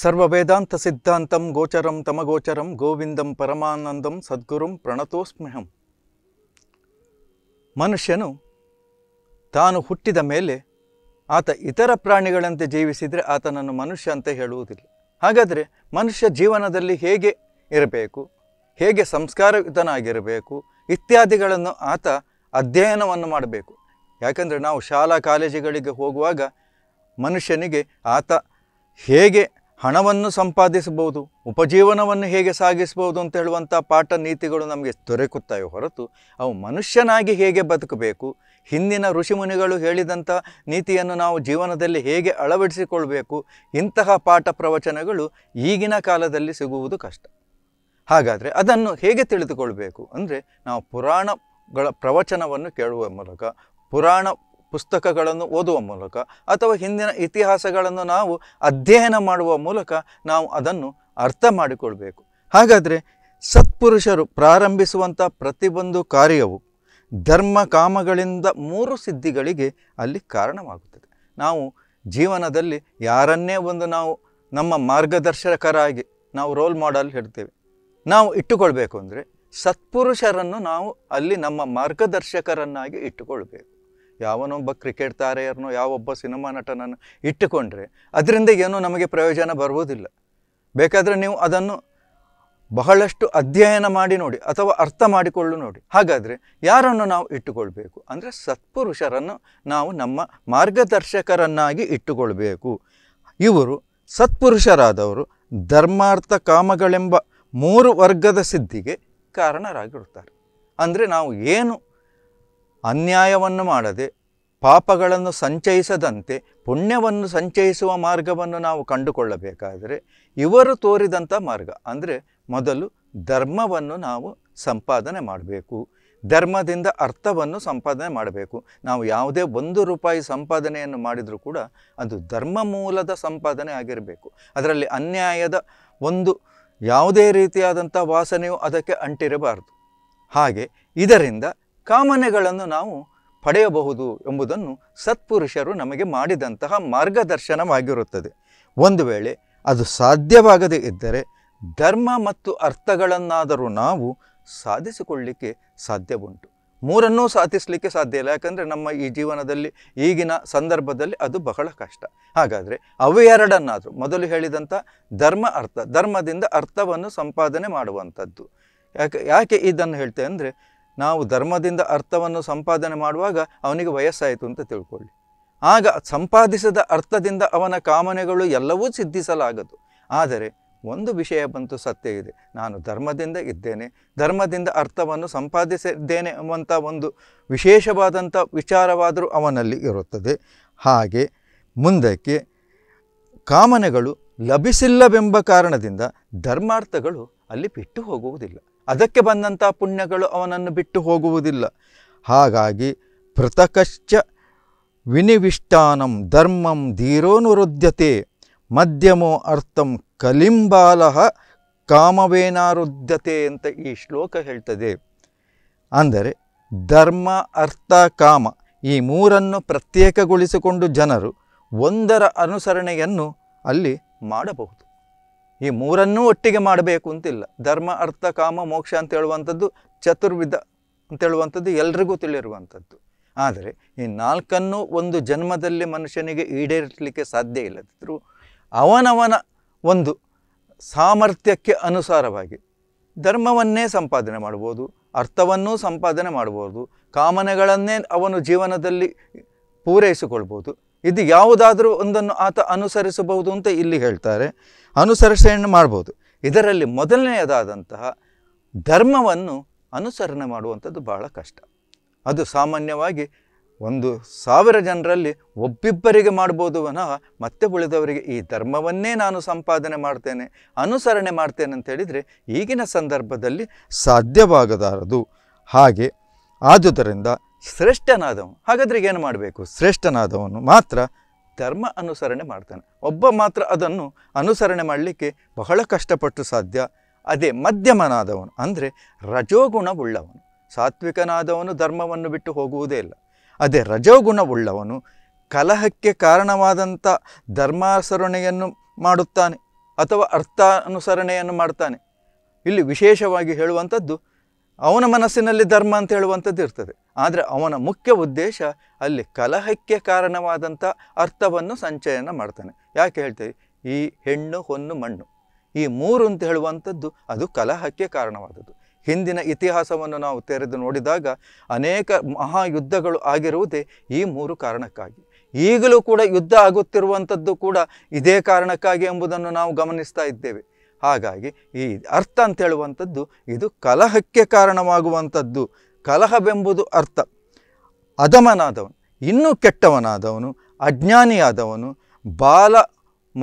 ಸರ್ವ ವೇದಾಂತ ಸಿದ್ಧಾಂತಂ ಗೋಚರಂ ತಮಗೋಚರಂ ಗೋವಿಂದಂ ಪರಮಾನಂದಂ ಸದ್ಗುರುಂ ಪ್ರಣತೋಸ್ಮೇಹಂ ಮನುಷ್ಯನು ತಾನು ಹುಟ್ಟಿದ ಮೇಲೆ ಆತ ಇತರ ಪ್ರಾಣಿಗಳಂತೆ ಜೀವಿಸಿದರೆ ಆತನನ್ನು ಮನುಷ್ಯ ಅಂತ ಹೇಳುವುದಿಲ್ಲ ಹಾಗಾದರೆ ಮನುಷ್ಯ ಜೀವನದಲ್ಲಿ ಹೇಗೆ ಇರಬೇಕು ಹೇಗೆ ಸಂಸ್ಕಾರಯುತನಾಗಿರಬೇಕು ಇತ್ಯಾದಿಗಳನ್ನು ಆತ ಅಧ್ಯಯನವನ್ನು ಮಾಡಬೇಕು ಯಾಕಂದರೆ ನಾವು ಶಾಲಾ ಕಾಲೇಜುಗಳಿಗೆ ಹೋಗುವಾಗ ಮನುಷ್ಯನಿಗೆ ಆತ ಹೇಗೆ ಹಣವನ್ನು ಸಂಪಾದಿಸಬಹುದು ಉಪಜೀವನವನ್ನು ಹೇಗೆ ಸಾಗಿಸಬಹುದು ಅಂತ ಹೇಳುವಂಥ ಪಾಠ ನೀತಿಗಳು ನಮಗೆ ದೊರಕುತ್ತವೆ ಹೊರತು ಅವು ಮನುಷ್ಯನಾಗಿ ಹೇಗೆ ಬದುಕಬೇಕು ಹಿಂದಿನ ಋಷಿಮುನಿಗಳು ಹೇಳಿದಂಥ ನೀತಿಯನ್ನು ನಾವು ಜೀವನದಲ್ಲಿ ಹೇಗೆ ಅಳವಡಿಸಿಕೊಳ್ಬೇಕು ಇಂತಹ ಪಾಠ ಪ್ರವಚನಗಳು ಈಗಿನ ಕಾಲದಲ್ಲಿ ಸಿಗುವುದು ಕಷ್ಟ ಹಾಗಾದರೆ ಅದನ್ನು ಹೇಗೆ ತಿಳಿದುಕೊಳ್ಬೇಕು ಅಂದರೆ ನಾವು ಪುರಾಣಗಳ ಪ್ರವಚನವನ್ನು ಕೇಳುವ ಮೂಲಕ ಪುರಾಣ ಪುಸ್ತಕಗಳನ್ನು ಓದುವ ಮೂಲಕ ಅಥವಾ ಹಿಂದಿನ ಇತಿಹಾಸಗಳನ್ನು ನಾವು ಅಧ್ಯಯನ ಮಾಡುವ ಮೂಲಕ ನಾವು ಅದನ್ನು ಅರ್ಥ ಮಾಡಿಕೊಳ್ಬೇಕು ಹಾಗಾದರೆ ಸತ್ಪುರುಷರು ಪ್ರಾರಂಭಿಸುವಂಥ ಪ್ರತಿಯೊಂದು ಕಾರ್ಯವು ಧರ್ಮ ಕಾಮಗಳಿಂದ ಮೂರು ಸಿದ್ಧಿಗಳಿಗೆ ಅಲ್ಲಿ ಕಾರಣವಾಗುತ್ತದೆ ನಾವು ಜೀವನದಲ್ಲಿ ಯಾರನ್ನೇ ಒಂದು ನಾವು ನಮ್ಮ ಮಾರ್ಗದರ್ಶಕರಾಗಿ ನಾವು ರೋಲ್ ಮಾಡಲ್ ಹೇಳ್ತೇವೆ ನಾವು ಇಟ್ಟುಕೊಳ್ಬೇಕು ಅಂದರೆ ಸತ್ಪುರುಷರನ್ನು ನಾವು ಅಲ್ಲಿ ನಮ್ಮ ಮಾರ್ಗದರ್ಶಕರನ್ನಾಗಿ ಇಟ್ಟುಕೊಳ್ಬೇಕು ಯಾವನೊಬ್ಬ ಕ್ರಿಕೆಟ್ ತಾರೆಯರನ್ನೋ ಯಾವೊಬ್ಬ ಸಿನಿಮಾ ನಟನನ್ನು ಇಟ್ಟುಕೊಂಡ್ರೆ ಅದರಿಂದ ಏನೂ ನಮಗೆ ಪ್ರಯೋಜನ ಬರುವುದಿಲ್ಲ ಬೇಕಾದರೆ ನೀವು ಅದನ್ನು ಬಹಳಷ್ಟು ಅಧ್ಯಯನ ಮಾಡಿ ನೋಡಿ ಅಥವಾ ಅರ್ಥ ಮಾಡಿಕೊಳ್ಳು ನೋಡಿ ಹಾಗಾದರೆ ಯಾರನ್ನು ನಾವು ಇಟ್ಟುಕೊಳ್ಬೇಕು ಅಂದರೆ ಸತ್ಪುರುಷರನ್ನು ನಾವು ನಮ್ಮ ಮಾರ್ಗದರ್ಶಕರನ್ನಾಗಿ ಇಟ್ಟುಕೊಳ್ಬೇಕು ಇವರು ಸತ್ಪುರುಷರಾದವರು ಧರ್ಮಾರ್ಥ ಕಾಮಗಳೆಂಬ ಮೂರು ವರ್ಗದ ಸಿದ್ಧಿಗೆ ಕಾರಣರಾಗಿರುತ್ತಾರೆ ಅಂದರೆ ನಾವು ಏನು ಅನ್ಯಾಯವನ್ನು ಮಾಡದೆ ಪಾಪಗಳನ್ನು ಸಂಚಯಿಸದಂತೆ ಪುಣ್ಯವನ್ನು ಸಂಚಯಿಸುವ ಮಾರ್ಗವನ್ನು ನಾವು ಕಂಡುಕೊಳ್ಳಬೇಕಾದರೆ ಇವರು ತೋರಿದಂಥ ಮಾರ್ಗ ಅಂದರೆ ಮೊದಲು ಧರ್ಮವನ್ನು ನಾವು ಸಂಪಾದನೆ ಮಾಡಬೇಕು ಧರ್ಮದಿಂದ ಅರ್ಥವನ್ನು ಸಂಪಾದನೆ ಮಾಡಬೇಕು ನಾವು ಯಾವುದೇ ಒಂದು ರೂಪಾಯಿ ಸಂಪಾದನೆಯನ್ನು ಮಾಡಿದರೂ ಕೂಡ ಅದು ಧರ್ಮ ಮೂಲದ ಸಂಪಾದನೆ ಆಗಿರಬೇಕು ಅದರಲ್ಲಿ ಅನ್ಯಾಯದ ಒಂದು ಯಾವುದೇ ರೀತಿಯಾದಂಥ ವಾಸನೆಯು ಅದಕ್ಕೆ ಅಂಟಿರಬಾರದು ಹಾಗೆ ಇದರಿಂದ ಕಾಮನೆಗಳನ್ನು ನಾವು ಪಡೆಯಬಹುದು ಎಂಬುದನ್ನು ಸತ್ಪುರುಷರು ನಮಗೆ ಮಾಡಿದಂತಹ ಮಾರ್ಗದರ್ಶನವಾಗಿರುತ್ತದೆ ಒಂದು ವೇಳೆ ಅದು ಸಾಧ್ಯವಾಗದೇ ಇದ್ದರೆ ಧರ್ಮ ಮತ್ತು ಅರ್ಥಗಳನ್ನಾದರೂ ನಾವು ಸಾಧಿಸಿಕೊಳ್ಳಲಿಕ್ಕೆ ಸಾಧ್ಯವುಂಟು ಮೂರನ್ನೂ ಸಾಧಿಸಲಿಕ್ಕೆ ಸಾಧ್ಯ ಇಲ್ಲ ಯಾಕಂದರೆ ನಮ್ಮ ಈ ಜೀವನದಲ್ಲಿ ಈಗಿನ ಸಂದರ್ಭದಲ್ಲಿ ಅದು ಬಹಳ ಕಷ್ಟ ಹಾಗಾದರೆ ಅವು ಎರಡನ್ನಾದರೂ ಮೊದಲು ಹೇಳಿದಂಥ ಧರ್ಮ ಅರ್ಥ ಧರ್ಮದಿಂದ ಅರ್ಥವನ್ನು ಸಂಪಾದನೆ ಮಾಡುವಂಥದ್ದು ಯಾಕೆ ಯಾಕೆ ಇದನ್ನು ಹೇಳ್ತೇವೆ ಅಂದರೆ ನಾವು ಧರ್ಮದಿಂದ ಅರ್ಥವನ್ನು ಸಂಪಾದನೆ ಮಾಡುವಾಗ ಅವನಿಗೆ ವಯಸ್ಸಾಯಿತು ಅಂತ ತಿಳ್ಕೊಳ್ಳಿ ಆಗ ಸಂಪಾದಿಸಿದ ಅರ್ಥದಿಂದ ಅವನ ಕಾಮನೆಗಳು ಎಲ್ಲವೂ ಸಿದ್ಧಿಸಲಾಗದು ಆದರೆ ಒಂದು ವಿಷಯ ಬಂತು ಸತ್ಯ ಇದೆ ನಾನು ಧರ್ಮದಿಂದ ಇದ್ದೇನೆ ಧರ್ಮದಿಂದ ಅರ್ಥವನ್ನು ಸಂಪಾದಿಸಿದ್ದೇನೆ ಎಂಬಂಥ ಒಂದು ವಿಶೇಷವಾದಂಥ ವಿಚಾರವಾದರೂ ಅವನಲ್ಲಿ ಇರುತ್ತದೆ ಹಾಗೆ ಮುಂದಕ್ಕೆ ಕಾಮನೆಗಳು ಲಭಿಸಿಲ್ಲವೆಂಬ ಕಾರಣದಿಂದ ಧರ್ಮಾರ್ಥಗಳು ಅಲ್ಲಿ ಬಿಟ್ಟು ಹೋಗುವುದಿಲ್ಲ ಅದಕ್ಕೆ ಬಂದಂಥ ಪುಣ್ಯಗಳು ಅವನನ್ನು ಬಿಟ್ಟು ಹೋಗುವುದಿಲ್ಲ ಹಾಗಾಗಿ ಪೃಥಕಶ್ಚ ವಿನಿವಿಷ್ಟಾನಂ ಧರ್ಮಂ ಧೀರೋನುರುದ್ಯತೆ ಮಧ್ಯಮೋ ಅರ್ಥಂ ಕಲಿಂಬಾಲ ಕಾಮವೇನಾರುದ್ಯತೆ ಅಂತ ಈ ಶ್ಲೋಕ ಹೇಳ್ತದೆ ಅಂದರೆ ಧರ್ಮ ಅರ್ಥ ಕಾಮ ಈ ಮೂರನ್ನು ಪ್ರತ್ಯೇಕಗೊಳಿಸಿಕೊಂಡು ಜನರು ಒಂದರ ಅನುಸರಣೆಯನ್ನು ಅಲ್ಲಿ ಮಾಡಬಹುದು ಈ ಮೂರನ್ನೂ ಒಟ್ಟಿಗೆ ಮಾಡಬೇಕು ಅಂತಿಲ್ಲ ಧರ್ಮ ಅರ್ಥ ಕಾಮ ಮೋಕ್ಷ ಅಂತ ಹೇಳುವಂಥದ್ದು ಚತುರ್ವಿಧ ಅಂತ ಹೇಳುವಂಥದ್ದು ಎಲ್ರಿಗೂ ತಿಳಿರುವಂಥದ್ದು ಆದರೆ ಈ ನಾಲ್ಕನ್ನು ಒಂದು ಜನ್ಮದಲ್ಲಿ ಮನುಷ್ಯನಿಗೆ ಈಡೇರಿಸಲಿಕ್ಕೆ ಸಾಧ್ಯ ಇಲ್ಲದಿದ್ದರೂ ಅವನವನ ಒಂದು ಸಾಮರ್ಥ್ಯಕ್ಕೆ ಅನುಸಾರವಾಗಿ ಧರ್ಮವನ್ನೇ ಸಂಪಾದನೆ ಮಾಡ್ಬೋದು ಅರ್ಥವನ್ನೂ ಸಂಪಾದನೆ ಮಾಡ್ಬೋದು ಕಾಮನೆಗಳನ್ನೇ ಅವನು ಜೀವನದಲ್ಲಿ ಪೂರೈಸಿಕೊಳ್ಬೋದು ಇದು ಯಾವುದಾದರೂ ಒಂದನ್ನು ಆತ ಅನುಸರಿಸಬಹುದು ಅಂತ ಇಲ್ಲಿ ಹೇಳ್ತಾರೆ ಅನುಸರಿಸೆಯನ್ನು ಮಾಡ್ಬೋದು ಇದರಲ್ಲಿ ಮೊದಲನೆಯದಾದಂತಹ ಧರ್ಮವನ್ನು ಅನುಸರಣೆ ಮಾಡುವಂಥದ್ದು ಬಹಳ ಕಷ್ಟ ಅದು ಸಾಮಾನ್ಯವಾಗಿ ಒಂದು ಸಾವಿರ ಜನರಲ್ಲಿ ಒಬ್ಬಿಬ್ಬರಿಗೆ ಮಾಡ್ಬೋದು ವನಃ ಮತ್ತೆ ಉಳಿದವರಿಗೆ ಈ ಧರ್ಮವನ್ನೇ ನಾನು ಸಂಪಾದನೆ ಮಾಡ್ತೇನೆ ಅನುಸರಣೆ ಮಾಡ್ತೇನೆ ಅಂತ ಹೇಳಿದರೆ ಈಗಿನ ಸಂದರ್ಭದಲ್ಲಿ ಸಾಧ್ಯವಾಗದಾರದು ಹಾಗೆ ಆದುದರಿಂದ ಶ್ರೇಷ್ಠನಾದವನು ಹಾಗಾದ್ರೆ ಏನು ಮಾಡಬೇಕು ಶ್ರೇಷ್ಠನಾದವನು ಮಾತ್ರ ಧರ್ಮ ಅನುಸರಣೆ ಮಾಡ್ತಾನೆ ಒಬ್ಬ ಮಾತ್ರ ಅದನ್ನು ಅನುಸರಣೆ ಮಾಡಲಿಕ್ಕೆ ಬಹಳ ಕಷ್ಟಪಟ್ಟು ಸಾಧ್ಯ ಅದೇ ಮಧ್ಯಮನಾದವನು ಅಂದರೆ ರಜೋಗುಣವುಳ್ಳವನು ಸಾತ್ವಿಕನಾದವನು ಧರ್ಮವನ್ನು ಬಿಟ್ಟು ಹೋಗುವುದೇ ಇಲ್ಲ ಅದೇ ರಜೋಗುಣವುಳ್ಳವನು ಕಲಹಕ್ಕೆ ಕಾರಣವಾದಂಥ ಧರ್ಮಾನುಸರಣೆಯನ್ನು ಮಾಡುತ್ತಾನೆ ಅಥವಾ ಅರ್ಥ ಅನುಸರಣೆಯನ್ನು ಮಾಡ್ತಾನೆ ಇಲ್ಲಿ ವಿಶೇಷವಾಗಿ ಹೇಳುವಂಥದ್ದು ಅವನ ಮನಸ್ಸಿನಲ್ಲಿ ಧರ್ಮ ಅಂತ ಹೇಳುವಂಥದ್ದು ಇರ್ತದೆ ಆದರೆ ಅವನ ಮುಖ್ಯ ಉದ್ದೇಶ ಅಲ್ಲಿ ಕಲಹಕ್ಕೆ ಕಾರಣವಾದಂಥ ಅರ್ಥವನ್ನು ಸಂಚಯನ ಮಾಡ್ತಾನೆ ಯಾಕೆ ಹೇಳ್ತೇವೆ ಈ ಹೆಣ್ಣು ಹೊನ್ನು ಮಣ್ಣು ಈ ಮೂರು ಅಂತ ಹೇಳುವಂಥದ್ದು ಅದು ಕಲಹಕ್ಕೆ ಕಾರಣವಾದದ್ದು ಹಿಂದಿನ ಇತಿಹಾಸವನ್ನು ನಾವು ತೆರೆದು ನೋಡಿದಾಗ ಅನೇಕ ಮಹಾಯುದ್ಧಗಳು ಆಗಿರುವುದೇ ಈ ಮೂರು ಕಾರಣಕ್ಕಾಗಿ ಈಗಲೂ ಕೂಡ ಯುದ್ಧ ಆಗುತ್ತಿರುವಂಥದ್ದು ಕೂಡ ಇದೇ ಕಾರಣಕ್ಕಾಗಿ ಎಂಬುದನ್ನು ನಾವು ಗಮನಿಸ್ತಾ ಇದ್ದೇವೆ ಹಾಗಾಗಿ ಈ ಅರ್ಥ ಅಂತ ಹೇಳುವಂಥದ್ದು ಇದು ಕಲಹಕ್ಕೆ ಕಾರಣವಾಗುವಂಥದ್ದು ಕಲಹವೆಂಬುದು ಅರ್ಥ ಅಧಮನಾದವನು ಇನ್ನೂ ಕೆಟ್ಟವನಾದವನು ಅಜ್ಞಾನಿಯಾದವನು ಬಾಲ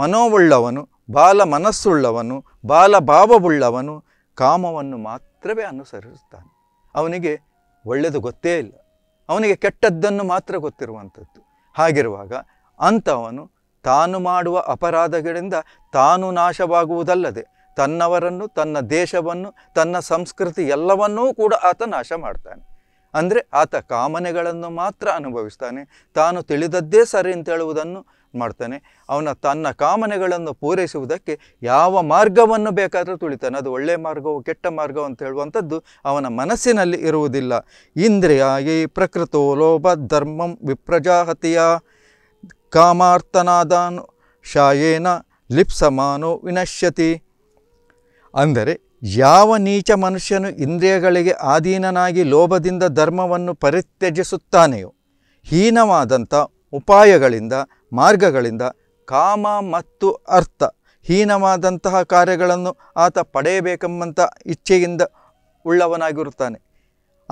ಮನೋವುಳ್ಳವನು ಬಾಲ ಮನಸ್ಸುಳ್ಳವನು ಬಾಲ ಭಾವವುಳ್ಳವನು ಕಾಮವನ್ನು ಮಾತ್ರವೇ ಅನುಸರಿಸುತ್ತಾನೆ ಅವನಿಗೆ ಒಳ್ಳೆಯದು ಗೊತ್ತೇ ಇಲ್ಲ ಅವನಿಗೆ ಕೆಟ್ಟದ್ದನ್ನು ಮಾತ್ರ ಗೊತ್ತಿರುವಂಥದ್ದು ಹಾಗಿರುವಾಗ ಅಂಥವನು ತಾನು ಮಾಡುವ ಅಪರಾಧಗಳಿಂದ ತಾನು ನಾಶವಾಗುವುದಲ್ಲದೆ ತನ್ನವರನ್ನು ತನ್ನ ದೇಶವನ್ನು ತನ್ನ ಸಂಸ್ಕೃತಿ ಎಲ್ಲವನ್ನೂ ಕೂಡ ಆತ ನಾಶ ಮಾಡ್ತಾನೆ ಅಂದರೆ ಆತ ಕಾಮನೆಗಳನ್ನು ಮಾತ್ರ ಅನುಭವಿಸ್ತಾನೆ ತಾನು ತಿಳಿದದ್ದೇ ಸರಿ ಅಂತ ಹೇಳುವುದನ್ನು ಮಾಡ್ತಾನೆ ಅವನ ತನ್ನ ಕಾಮನೆಗಳನ್ನು ಪೂರೈಸುವುದಕ್ಕೆ ಯಾವ ಮಾರ್ಗವನ್ನು ಬೇಕಾದರೂ ತುಳಿತಾನೆ ಅದು ಒಳ್ಳೆಯ ಮಾರ್ಗವು ಕೆಟ್ಟ ಮಾರ್ಗ ಅಂತ ಹೇಳುವಂಥದ್ದು ಅವನ ಮನಸ್ಸಿನಲ್ಲಿ ಇರುವುದಿಲ್ಲ ಇಂದ್ರಿಯ ಈ ಪ್ರಕೃತೋ ಲೋಭ ಧರ್ಮಂ ವಿಪ್ರಜಾಹತಿಯ ಕಾಮಾರ್ಥನಾದಾನು ಶಾಯೇನ ಲಿಪ್ಸಮಾನೋ ವಿನಶ್ಯತಿ ಅಂದರೆ ಯಾವ ನೀಚ ಮನುಷ್ಯನು ಇಂದ್ರಿಯಗಳಿಗೆ ಆಧೀನನಾಗಿ ಲೋಭದಿಂದ ಧರ್ಮವನ್ನು ಪರಿತ್ಯಜಿಸುತ್ತಾನೆಯೋ ಹೀನವಾದಂಥ ಉಪಾಯಗಳಿಂದ ಮಾರ್ಗಗಳಿಂದ ಕಾಮ ಮತ್ತು ಅರ್ಥ ಹೀನವಾದಂತಹ ಕಾರ್ಯಗಳನ್ನು ಆತ ಪಡೆಯಬೇಕೆಂಬಂಥ ಇಚ್ಛೆಯಿಂದ ಉಳ್ಳವನಾಗಿರುತ್ತಾನೆ